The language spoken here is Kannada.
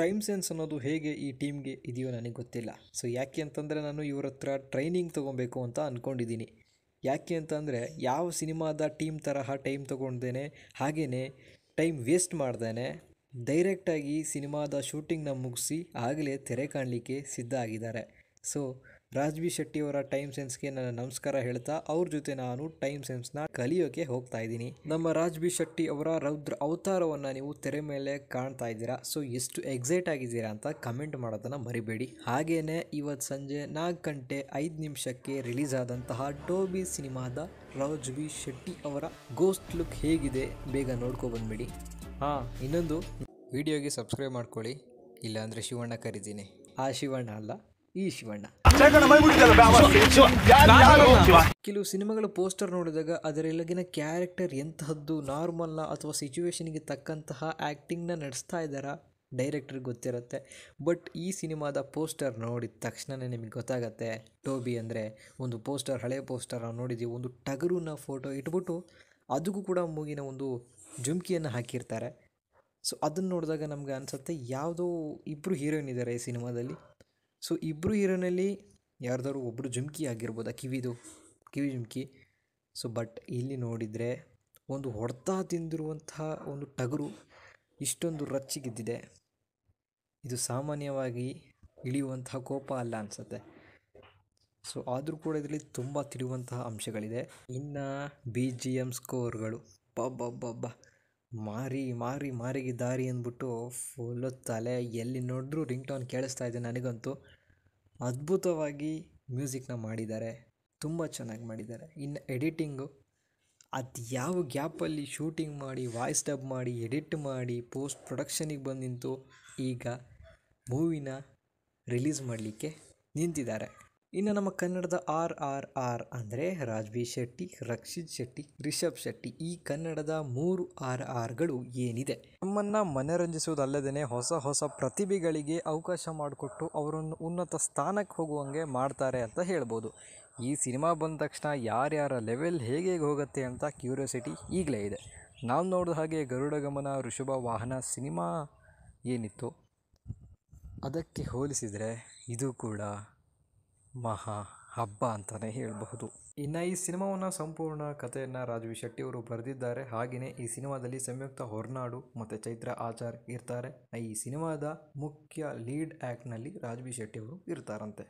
ಟೈಮ್ ಸೆನ್ಸ್ ಅನ್ನೋದು ಹೇಗೆ ಈ ಟೀಮ್ಗೆ ಇದೆಯೋ ನನಗೆ ಗೊತ್ತಿಲ್ಲ ಸೊ ಯಾಕೆ ಅಂತಂದರೆ ನಾನು ಇವರ ಹತ್ರ ಟ್ರೈನಿಂಗ್ ತೊಗೊಬೇಕು ಅಂತ ಅಂದ್ಕೊಂಡಿದ್ದೀನಿ ಯಾಕೆ ಅಂತಂದರೆ ಯಾವ ಸಿನಿಮಾದ ಟೀಮ್ ತರಹ ಟೈಮ್ ತೊಗೊಂಡೇನೆ ಹಾಗೆಯೇ ಟೈಮ್ ವೇಸ್ಟ್ ಮಾಡ್ದೇನೆ ಡೈರೆಕ್ಟಾಗಿ ಸಿನಿಮಾದ ಶೂಟಿಂಗ್ನ ಮುಗಿಸಿ ಆಗಲೇ ತೆರೆ ಕಾಣಲಿಕ್ಕೆ ಸಿದ್ಧ ಆಗಿದ್ದಾರೆ ಸೊ ರಾಜ್ವಿ ಶೆಟ್ಟಿಯವರ ಟೈಮ್ ಸೆನ್ಸ್ಗೆ ನನ್ನ ನಮಸ್ಕಾರ ಹೇಳ್ತಾ ಅವ್ರ ಜೊತೆ ನಾನು ಟೈಮ್ ಸೆನ್ಸ್ನ ಕಲಿಯೋಕೆ ಹೋಗ್ತಾ ಇದ್ದೀನಿ ನಮ್ಮ ರಾಜ್ವಿ ಶೆಟ್ಟಿ ಅವರ ರೌದ್ರ ಅವತಾರವನ್ನು ನೀವು ತೆರೆ ಮೇಲೆ ಕಾಣ್ತಾ ಇದ್ದೀರಾ ಸೊ ಎಷ್ಟು ಎಕ್ಸೈಟ್ ಆಗಿದ್ದೀರಾ ಅಂತ ಕಮೆಂಟ್ ಮಾಡೋದನ್ನು ಮರಿಬೇಡಿ ಹಾಗೇನೆ ಇವತ್ತು ಸಂಜೆ ನಾಲ್ಕು ಗಂಟೆ ಐದು ನಿಮಿಷಕ್ಕೆ ರಿಲೀಸ್ ಆದಂತಹ ಟೋಬಿ ಸಿನಿಮಾದ ರಾಜ್ವಿ ಶೆಟ್ಟಿ ಅವರ ಗೋಸ್ಟ್ ಲುಕ್ ಹೇಗಿದೆ ಬೇಗ ನೋಡ್ಕೊ ಬಂದ್ಬಿಡಿ ಹಾಂ ಇನ್ನೊಂದು ವಿಡಿಯೋಗೆ ಸಬ್ಸ್ಕ್ರೈಬ್ ಮಾಡ್ಕೊಳ್ಳಿ ಇಲ್ಲಾಂದರೆ ಶಿವಣ್ಣ ಕರಿತೀನಿ ಆ ಶಿವಣ್ಣ ಅಲ್ಲ ಈ ಶಿವಣ್ಣ ಕೆಲವು ಸಿನಿಮಾಗಳ ಪೋಸ್ಟರ್ ನೋಡಿದಾಗ ಅದರಲ್ಲಿಗಿನ ಕ್ಯಾರೆಕ್ಟರ್ ಎಂತಹದ್ದು ನಾರ್ಮಲ್ನ ಅಥವಾ ಸಿಚುವೇಶನ್ಗೆ ತಕ್ಕಂತಹ ಆ್ಯಕ್ಟಿಂಗ್ನ ನಡೆಸ್ತಾ ಇದ್ದಾರಾ ಡೈರೆಕ್ಟರ್ ಗೊತ್ತಿರುತ್ತೆ ಬಟ್ ಈ ಸಿನಿಮಾದ ಪೋಸ್ಟರ್ ನೋಡಿದ ತಕ್ಷಣವೇ ನಿಮಗೆ ಗೊತ್ತಾಗತ್ತೆ ಟೋಬಿ ಅಂದರೆ ಒಂದು ಪೋಸ್ಟರ್ ಹಳೆಯ ಪೋಸ್ಟರ್ ನಾವು ನೋಡಿದ್ದೀವಿ ಒಂದು ಟಗರುನ ಫೋಟೋ ಇಟ್ಬಿಟ್ಟು ಅದಕ್ಕೂ ಕೂಡ ಮೂಗಿನ ಒಂದು ಜುಮ್ಕಿಯನ್ನು ಹಾಕಿರ್ತಾರೆ ಸೊ ಅದನ್ನು ನೋಡಿದಾಗ ನಮ್ಗೆ ಅನಿಸುತ್ತೆ ಯಾವುದೋ ಇಬ್ಬರು ಹೀರೋಯಿನ್ ಇದ್ದಾರೆ ಈ ಸಿನಿಮಾದಲ್ಲಿ ಸೊ ಇಬ್ಬರು ಹೀರೋನಲ್ಲಿ ಯಾರ್ದಾದ್ರು ಒಬ್ಬರು ಜುಮ್ಕಿ ಆಗಿರ್ಬೋದು ಕಿವಿದು ಕಿವಿ ಜುಮ್ಕಿ ಸೊ ಬಟ್ ಇಲ್ಲಿ ನೋಡಿದರೆ ಒಂದು ಹೊಡೆತ ತಿಂದಿರುವಂತಹ ಒಂದು ಟಗರು ಇಷ್ಟೊಂದು ರಚ್ಚಿಗಿದ್ದಿದೆ ಇದು ಸಾಮಾನ್ಯವಾಗಿ ಇಳಿಯುವಂತಹ ಕೋಪ ಅಲ್ಲ ಅನಿಸುತ್ತೆ ಸೊ ಆದರೂ ಕೂಡ ಇದರಲ್ಲಿ ತುಂಬ ತಿಳಿಯುವಂತಹ ಅಂಶಗಳಿದೆ ಇನ್ನು ಬಿ ಜಿ ಎಮ್ ಸ್ಕೋರ್ಗಳು ಬಬ್ಬಬ್ಬಬ್ಬ ಮಾರಿ ಮಾರಿ ಮಾರಿಗೆ ದಾರಿ ಅಂದ್ಬಿಟ್ಟು ಫುಲ್ಲು ತಲೆ ಎಲ್ಲಿ ನೋಡಿದ್ರೂ ರಿಂಗ್ ಟೋನ್ ಕೇಳಿಸ್ತಾ ಇದೆ ನನಗಂತೂ ಅದ್ಭುತವಾಗಿ ಮ್ಯೂಸಿಕ್ನ ಮಾಡಿದ್ದಾರೆ ತುಂಬ ಚೆನ್ನಾಗಿ ಮಾಡಿದ್ದಾರೆ ಇನ್ನು ಎಡಿಟಿಂಗು ಅದು ಯಾವ ಗ್ಯಾಪಲ್ಲಿ ಶೂಟಿಂಗ್ ಮಾಡಿ ವಾಯ್ಸ್ ಡಬ್ ಮಾಡಿ ಎಡಿಟ್ ಮಾಡಿ ಪೋಸ್ಟ್ ಪ್ರೊಡಕ್ಷನಿಗೆ ಬಂದು ನಿಂತು ಈಗ ಮೂವಿನ ರಿಲೀಸ್ ಮಾಡಲಿಕ್ಕೆ ನಿಂತಿದ್ದಾರೆ ಇನ್ನು ನಮ್ಮ ಕನ್ನಡದ ಆರ್ ಆರ್ ಆರ್ ಅಂದರೆ ರಾಜ್ವಿ ಶೆಟ್ಟಿ ರಕ್ಷಿತ್ ಶೆಟ್ಟಿ ರಿಷಬ್ ಶೆಟ್ಟಿ ಈ ಕನ್ನಡದ ಮೂರು ಆರ್ ಆರ್ಗಳು ಏನಿದೆ ನಮ್ಮನ್ನು ಮನರಂಜಿಸುವುದಲ್ಲದೇ ಹೊಸ ಹೊಸ ಪ್ರತಿಭೆಗಳಿಗೆ ಅವಕಾಶ ಮಾಡಿಕೊಟ್ಟು ಅವರನ್ನು ಉನ್ನತ ಸ್ಥಾನಕ್ಕೆ ಹೋಗುವಂಗೆ ಮಾಡ್ತಾರೆ ಅಂತ ಹೇಳ್ಬೋದು ಈ ಸಿನಿಮಾ ಬಂದ ತಕ್ಷಣ ಯಾರ್ಯಾರ ಲೆವೆಲ್ ಹೇಗೆ ಹೋಗುತ್ತೆ ಅಂತ ಕ್ಯೂರಿಯಾಸಿಟಿ ಈಗಲೇ ಇದೆ ನಾವು ನೋಡಿದ ಹಾಗೆ ಗರುಡಗಮನ ಋಷಭ ವಾಹನ ಸಿನಿಮಾ ಏನಿತ್ತು ಅದಕ್ಕೆ ಹೋಲಿಸಿದರೆ ಇದು ಕೂಡ ಮಹಾ ಹಬ್ಬ ಅಂತಲೇ ಹೇಳಬಹುದು ಇನ್ನು ಈ ಸಿನಿಮಾವನ್ನು ಸಂಪೂರ್ಣ ಕಥೆಯನ್ನು ಶೆಟ್ಟಿ ಅವರು ಬರೆದಿದ್ದಾರೆ ಹಾಗೆಯೇ ಈ ಸಿನಿಮಾದಲ್ಲಿ ಸಂಯುಕ್ತ ಹೊರನಾಡು ಮತ್ತು ಚೈತ್ರ ಆಚಾರ್ ಇರ್ತಾರೆ ಈ ಸಿನಿಮಾದ ಮುಖ್ಯ ಲೀಡ್ ಆ್ಯಕ್ಟ್ನಲ್ಲಿ ಶೆಟ್ಟಿ ಅವರು ಇರ್ತಾರಂತೆ